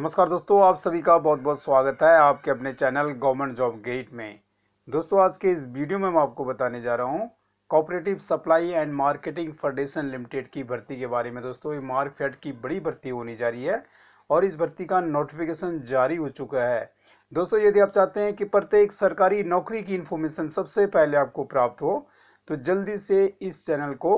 नमस्कार दोस्तों आप सभी का बहुत बहुत स्वागत है आपके अपने चैनल गवर्नमेंट जॉब गेट में दोस्तों आज के इस वीडियो में मैं आपको बताने जा रहा हूँ cooperative supply and marketing federation limited की भर्ती के बारे में दोस्तों ये मार्कफेड की बड़ी भर्ती होने जा रही है और इस भर्ती का नोटिफिकेशन जारी हो चुका है दोस्तों यदि आप चाहते हैं कि प्रत्येक सरकारी नौकरी की इन्फॉर्मेशन सबसे पहले आपको प्राप्त हो तो जल्दी से इस चैनल को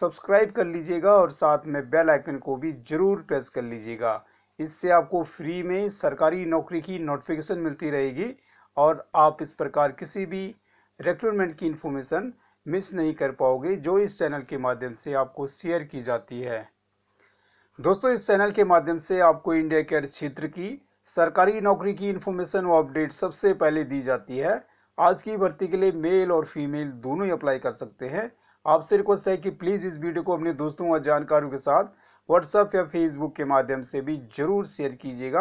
सब्सक्राइब कर लीजिएगा और साथ में बेल आइकन को भी ज़रूर प्रेस कर लीजिएगा इससे आपको फ्री में सरकारी नौकरी की नोटिफिकेशन मिलती रहेगी और आप इस प्रकार किसी भी रिक्रूटमेंट की इन्फॉर्मेशन मिस नहीं कर पाओगे जो इस चैनल के माध्यम से आपको शेयर की जाती है दोस्तों इस चैनल के माध्यम से आपको इंडिया केयर क्षेत्र की सरकारी नौकरी की इन्फॉर्मेशन व अपडेट सबसे पहले दी जाती है आज की भर्ती के लिए मेल और फीमेल दोनों ही अप्लाई कर सकते हैं आपसे रिक्वेस्ट है कि प्लीज़ इस वीडियो को अपने दोस्तों और जानकारों के साथ व्हाट्सअप या फेसबुक के माध्यम से भी ज़रूर शेयर कीजिएगा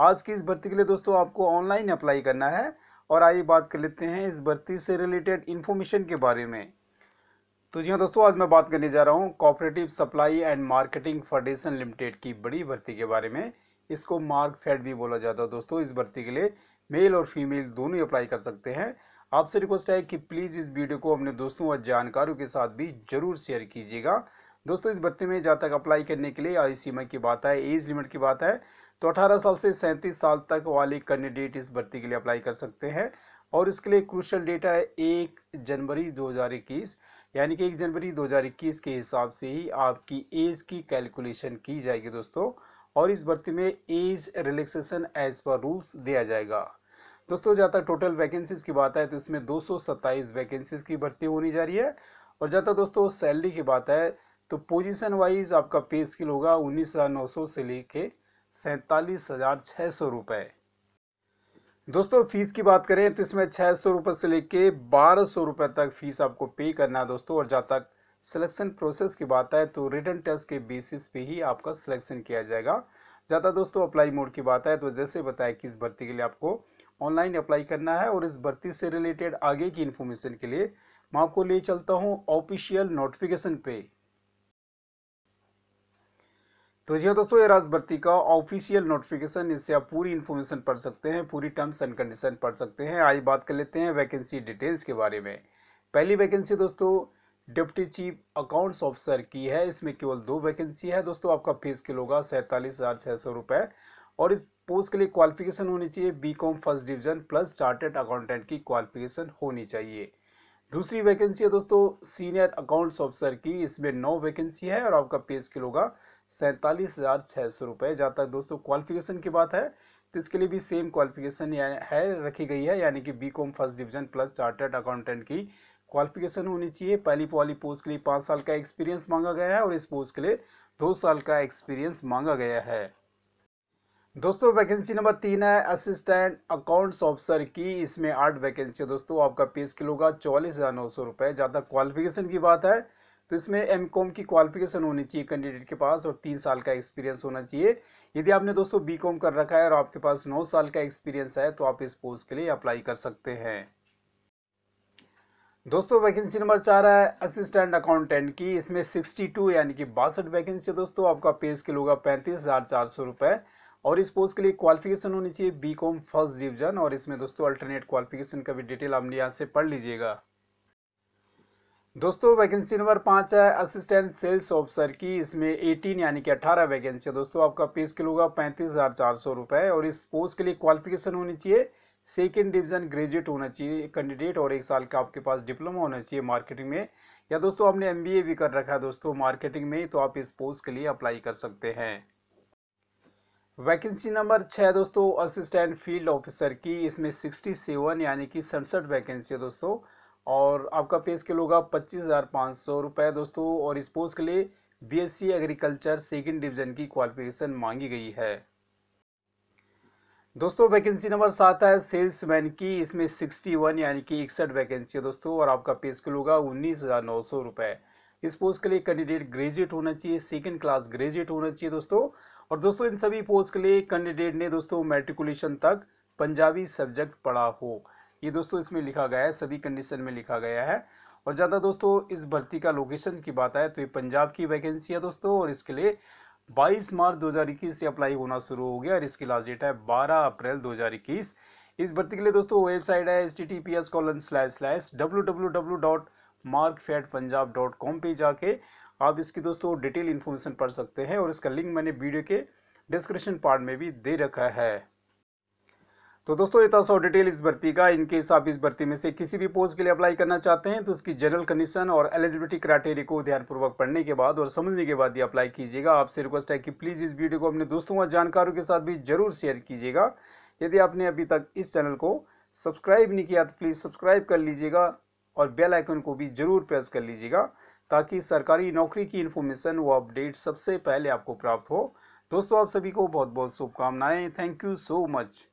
आज की इस भर्ती के लिए दोस्तों आपको ऑनलाइन अप्लाई करना है और आइए बात कर लेते हैं इस भर्ती से रिलेटेड इन्फॉर्मेशन के बारे में तो जी हाँ दोस्तों आज मैं बात करने जा रहा हूँ cooperative supply and marketing federation limited की बड़ी भर्ती के बारे में इसको मार्क फेड भी बोला जाता है दोस्तों इस भर्ती के लिए मेल और फीमेल दोनों ही अप्लाई कर सकते हैं आपसे रिक्वेस्ट है कि प्लीज़ इस वीडियो को अपने दोस्तों और जानकारों के साथ भी जरूर शेयर कीजिएगा दोस्तों इस भर्ती में जहाँ तक अप्लाई करने के लिए आयु सीमा की बात है एज लिमिट की बात है तो अठारह साल से सैंतीस साल तक वाले कैंडिडेट इस भर्ती के लिए अप्लाई कर सकते हैं और इसके लिए क्रूशल डेटा है एक जनवरी 2021 यानी कि एक जनवरी 2021 के हिसाब से ही आपकी एज की कैलकुलेशन की जाएगी दोस्तों और इस भर्ती में age relaxation as per rules दिया जाएगा दोस्तों जहाँ तक टोटल वैकेंसीज की बात है तो इसमें दो वैकेंसीज की भर्ती होनी जा रही है और जहाँ तक दोस्तों सैलरी की बात है तो पोजीशन वाइज आपका पे स्किल होगा उन्नीस हज़ार नौ सौ से लेके सैंतालीस हज़ार छः सौ रुपये दोस्तों फीस की बात करें तो इसमें छः सौ रुपये से लेके बारह सौ रुपये तक फीस आपको पे करना है दोस्तों और जहाँ तक सिलेक्शन प्रोसेस की बात है तो रिटर्न टेस्ट के बेसिस पे ही आपका सिलेक्शन किया जाएगा ज़्यादा दोस्तों अप्लाई मोड की बात है तो जैसे बताया कि इस भर्ती के लिए आपको ऑनलाइन अप्लाई करना है और इस भर्ती से रिलेटेड आगे की इन्फॉर्मेशन के लिए मैं आपको ले चलता हूँ ऑफिशियल नोटिफिकेशन पे तो जी हाँ दोस्तों ये राजभर्ती का ऑफिशियल नोटिफिकेशन इससे आप पूरी इन्फॉर्मेशन पढ़ सकते हैं पूरी टर्म्स एंड कंडीशन पढ़ सकते हैं आज बात कर लेते हैं वैकेंसी डिटेल्स के बारे में पहली वैकेंसी दोस्तों डिप्टी चीफ अकाउंट्स ऑफिसर की है इसमें केवल दो वैकेंसी है दोस्तों आपका फीस किल होगा सैंतालीस हज़ार सौ और इस पोस्ट के लिए क्वालिफिकेशन होनी चाहिए B com first division plus chartered accountant की क्वालिफिकेशन होनी चाहिए दूसरी वैकेंसी है दोस्तों सीनियर अकाउंट्स ऑफिसर की इसमें नौ वैकेंसी है और आपका पे स्किल होगा सैंतालीस हज़ार छः सौ रुपये जहाँ तक दोस्तों क्वालिफिकेशन की बात है तो इसके लिए भी सेम क्वालिफिकेशन है रखी गई है यानी कि B com first division plus chartered accountant की क्वालिफिकेशन होनी चाहिए पहली पॉली पोस्ट के लिए पाँच साल का एक्सपीरियंस मांगा गया है और इस पोस्ट के लिए दो साल का एक्सपीरियंस मांगा गया है दोस्तों वैकेंसी नंबर तीन है असिस्टेंट अकाउंट्स ऑफिसर की इसमें आठ वैकेंसी है दोस्तों आपका पे स्किल होगा चौलीस हज़ार नौ सौ रुपये ज़्यादा क्वालिफिकेशन की बात है तो इसमें एम कॉम की क्वालिफिकेशन होनी चाहिए कैंडिडेट के पास और तीन साल का एक्सपीरियंस होना चाहिए यदि आपने दोस्तों बी कॉम कर रखा है और आपके पास नौ साल का एक्सपीरियंस है तो आप इस पोस्ट के लिए अप्लाई कर सकते हैं दोस्तों वैकेंसी नंबर चार है असिस्टेंट अकाउंटेंट की इसमें 62 यानी कि बासठ वैकेंसी है दोस्तों आपका पे स्किल होगा पैंतीस हज़ार चार सौ रुपए और इस पोस्ट के लिए क्वालिफिकेशन होनी चाहिए बी फर्स्ट डिवीजन और इसमें दोस्तों अल्टरनेट क्वालिफिकेशन का भी डिटेल आपने यहाँ से पढ़ लीजिएगा दोस्तों वैकेंसी नंबर पाँच है असिस्टेंट सेल्स ऑफिसर की इसमें 18 यानी कि 18 वैकेंसी है दोस्तों आपका पे स्किल होगा पैंतीस हज़ार चार सौ रुपये और इस पोस्ट के लिए क्वालिफिकेशन होनी चाहिए सेकेंड डिवीजन ग्रेजुएट होना चाहिए कैंडिडेट और एक साल का आपके पास डिप्लोमा होना चाहिए मार्केटिंग में या दोस्तों आपने एम भी कर रखा है दोस्तों मार्केटिंग में तो आप इस पोस्ट के लिए अप्लाई कर सकते हैं वैकेंसी नंबर छः दोस्तों असिस्टेंट फील्ड ऑफिसर की इसमें सिक्सटी यानी कि सड़सठ वैकेंसी है दोस्तों और आपका पे स्केल होगा पच्चीस हज़ार पाँच सौ रुपये दोस्तों और इस पोस्ट के लिए बीएससी एग्रीकल्चर सेकंड डिवीज़न की क्वालिफिकेशन मांगी गई है दोस्तों वैकेंसी नंबर सात है सेल्समैन की इसमें सिक्सटी वन यानी कि इकसठ वैकेंसी है दोस्तों और आपका पे स्केल होगा उन्नीस हज़ार नौ सौ रुपये इस पोस्ट के लिए कैंडिडेट ग्रेजुएट होना चाहिए सेकेंड क्लास ग्रेजुएट होना चाहिए दोस्तों और दोस्तों इन सभी पोस्ट के लिए कैंडिडेट ने दोस्तों मेट्रिकुलेशन तक पंजाबी सब्जेक्ट पढ़ा हो ये दोस्तों इसमें लिखा गया है सभी कंडीशन में लिखा गया है और ज़्यादा दोस्तों इस भर्ती का लोकेशन की बात आए तो ये पंजाब की वैकेंसी है दोस्तों और इसके लिए 22 मार्च 2021 से अप्लाई होना शुरू हो गया और इसकी लास्ट डेट है 12 अप्रैल 2021 इस भर्ती के लिए दोस्तों वेबसाइट है S T T P S colon slash slash W W W dot Markfed Punjab dot com पर जाके आप इसकी दोस्तों डिटेल इन्फॉर्मेशन पढ़ सकते हैं और इसका लिंक मैंने वीडियो के डिस्क्रिप्शन पार्ट में भी दे रखा है तो दोस्तों ये था सौ डिटेल इस भर्ती का इनकेस आप इस भर्ती में से किसी भी पोस्ट के लिए अप्लाई करना चाहते हैं तो उसकी जनरल कंडीशन और एलिजिबिलिटी क्राइटेरिया को ध्यानपूर्वक पढ़ने के बाद और समझने के बाद ही अप्लाई कीजिएगा आपसे रिक्वेस्ट है कि प्लीज़ इस वीडियो को अपने दोस्तों और जानकारों के साथ भी जरूर शेयर कीजिएगा यदि आपने अभी तक इस चैनल को सब्सक्राइब नहीं किया तो प्लीज़ सब्सक्राइब कर लीजिएगा और बेल आइकन को भी जरूर प्रेस कर लीजिएगा ताकि सरकारी नौकरी की इन्फॉर्मेशन व अपडेट सबसे पहले आपको प्राप्त हो दोस्तों आप सभी को बहुत बहुत शुभकामनाएं थैंक यू सो मच